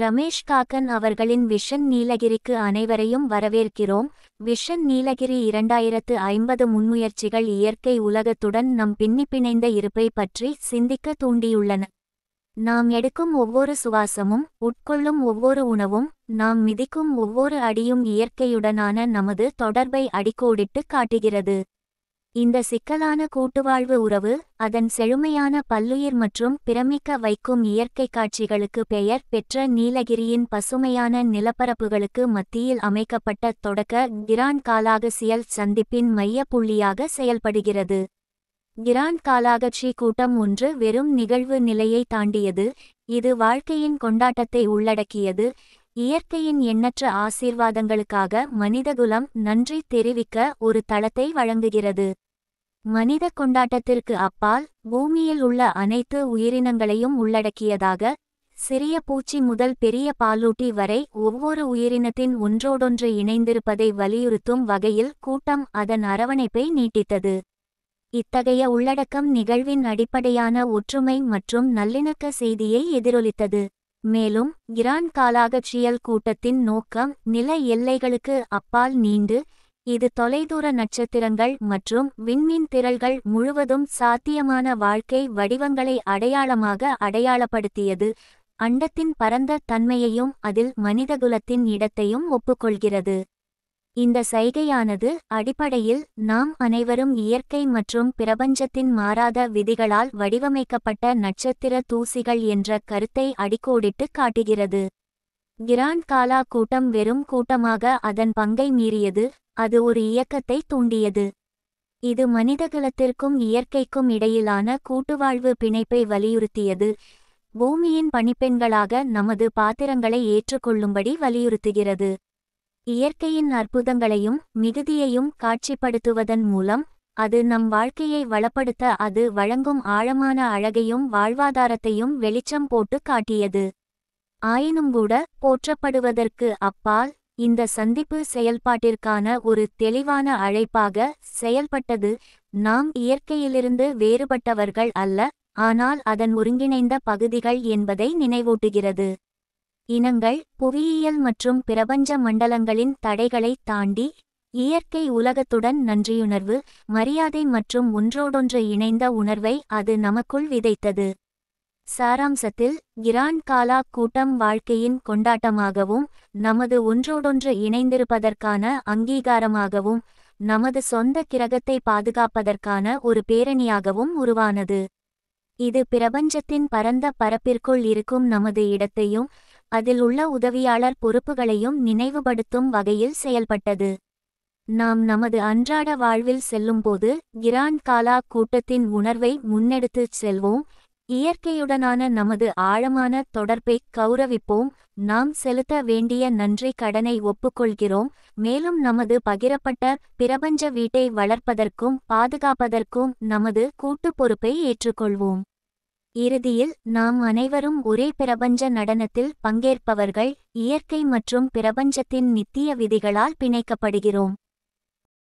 ரமேஷ் காக்கன் அவர்களின் விஷன் நீலகிரிக்கு அனைவரையும் வரவேற்கிறோம் விஷன் நீலகிரி இரண்டாயிரத்து ஐம்பது முன்முயற்சிகள் இயற்கை உலகத்துடன் நம் பின்னிப்பிணைந்த இருப்பை பற்றி சிந்திக்க தூண்டியுள்ளன நாம் எடுக்கும் ஒவ்வொரு சுவாசமும் உட்கொள்ளும் ஒவ்வொரு உணவும் நாம் மிதிக்கும் ஒவ்வொரு அடியும் இயற்கையுடனான நமது தொடர்பை அடிக்கோடிட்டு காட்டுகிறது இந்த சிக்கலான கூட்டுவாழ்வு உறவு அதன் செழுமையான பல்லுயிர் மற்றும் பிரமிக்க வைக்கும் இயற்கை காட்சிகளுக்கு பெயர் பெற்ற நீலகிரியின் பசுமையான நிலப்பரப்புகளுக்கு மத்தியில் அமைக்கப்பட்ட தொடக்க கிரான் காலாகசியல் சந்திப்பின் மையப்புள்ளியாக செயல்படுகிறது கிரான் காலாகட்சி கூட்டம் ஒன்று வெறும் நிகழ்வு நிலையை தாண்டியது இது வாழ்க்கையின் கொண்டாட்டத்தை உள்ளடக்கியது இயற்கையின் எண்ணற்ற ஆசீர்வாதங்களுக்காக மனிதகுலம் நன்றி தெரிவிக்க ஒரு தளத்தை வழங்குகிறது மனித கொண்டாட்டத்திற்கு அப்பால் பூமியில் உள்ள அனைத்து உயிரினங்களையும் உள்ளடக்கியதாக சிறிய பூச்சி முதல் பெரிய பாலூட்டி வரை ஒவ்வொரு உயிரினத்தின் ஒன்றோடொன்று இணைந்திருப்பதை வலியுறுத்தும் வகையில் கூட்டம் அதன் அரவணைப்பை நீட்டித்தது இத்தகைய உள்ளடக்கம் நிகழ்வின் அடிப்படையான ஒற்றுமை மற்றும் நல்லிணக்க செய்தியை எதிரொலித்தது மேலும் இரான் காலாகற்றியல் கூட்டத்தின் நோக்கம் நில எல்லைகளுக்கு அப்பால் நீண்டு இது தொலைதூர நட்சத்திரங்கள் மற்றும் விண்மீன் திரள்கள் முழுவதும் சாத்தியமான வாழ்க்கை வடிவங்களை அடையாளமாக அடையாளப்படுத்தியது அண்டத்தின் பரந்த தன்மையையும் அதில் மனிதகுலத்தின் இடத்தையும் ஒப்புக்கொள்கிறது இந்த சைகையானது அடிப்படையில் நாம் அனைவரும் இயற்கை மற்றும் பிரபஞ்சத்தின் மாறாத விதிகளால் வடிவமைக்கப்பட்ட நட்சத்திர தூசிகள் என்ற கருத்தை அடிக்கோடிட்டு காட்டுகிறது கிராண்ட் காலா கூட்டம் வெறும் கூட்டமாக அதன் பங்கை மீறியது அது ஒரு இயக்கத்தை தூண்டியது இது மனிதகுலத்திற்கும் இயற்கைக்கும் இடையிலான கூட்டுவாழ்வு பிணைப்பை வலியுறுத்தியது பூமியின் பணிப்பெண்களாக நமது பாத்திரங்களை ஏற்றுக்கொள்ளும்படி வலியுறுத்துகிறது இயற்கையின் அற்புதங்களையும் மிகுதியையும் காட்சிப்படுத்துவதன் மூலம் அது நம் வாழ்க்கையை வளப்படுத்த அது வழங்கும் ஆழமான அழகையும் வாழ்வாதாரத்தையும் வெளிச்சம் போட்டு காட்டியது ஆயினும்கூட போற்றப்படுவதற்கு அப்பால் இந்த சந்திப்பு செயல்பாட்டிற்கான ஒரு தெளிவான அழைப்பாக செயல்பட்டது நாம் இயற்கையிலிருந்து வேறுபட்டவர்கள் அல்ல ஆனால் அதன் ஒருங்கிணைந்த பகுதிகள் என்பதை நினைவூட்டுகிறது இனங்கள் புவியியல் மற்றும் பிரபஞ்ச மண்டலங்களின் தடைகளை தாண்டி இயற்கை உலகத்துடன் நன்றியுணர்வு மரியாதை மற்றும் ஒன்றோடொன்று இணைந்த உணர்வை அது நமக்குள் விதைத்தது சாராம்சத்தில் கிரான் காலா கூட்டம் வாழ்க்கையின் கொண்டாட்டமாகவும் நமது ஒன்றோடொன்று இணைந்திருப்பதற்கான அங்கீகாரமாகவும் நமது சொந்த கிரகத்தை பாதுகாப்பதற்கான ஒரு பேரணியாகவும் உருவானது இது பிரபஞ்சத்தின் பரந்த பரப்பிற்குள் இருக்கும் நமது இடத்தையும் அதில் உள்ள உதவியாளர் பொறுப்புகளையும் நினைவுபடுத்தும் வகையில் செயல்பட்டது நாம் நமது அன்றாட வாழ்வில் செல்லும்போது கிரான் காலா கூட்டத்தின் உணர்வை முன்னெடுத்துச் செல்வோம் இயற்கையுடனான நமது ஆழமான தொடர்பை கௌரவிப்போம் நாம் செலுத்த வேண்டிய நன்றி கடனை ஒப்புக்கொள்கிறோம் மேலும் நமது பகிரப்பட்ட பிரபஞ்ச வீட்டை வளர்ப்பதற்கும் பாதுகாப்பதற்கும் நமது கூட்டு பொறுப்பை ஏற்றுக்கொள்வோம் இறுதியில் நாம் அனைவரும் ஒரே பிரபஞ்ச நடனத்தில் பங்கேற்பவர்கள் இயற்கை மற்றும் பிரபஞ்சத்தின் நித்திய விதிகளால் பிணைக்கப்படுகிறோம்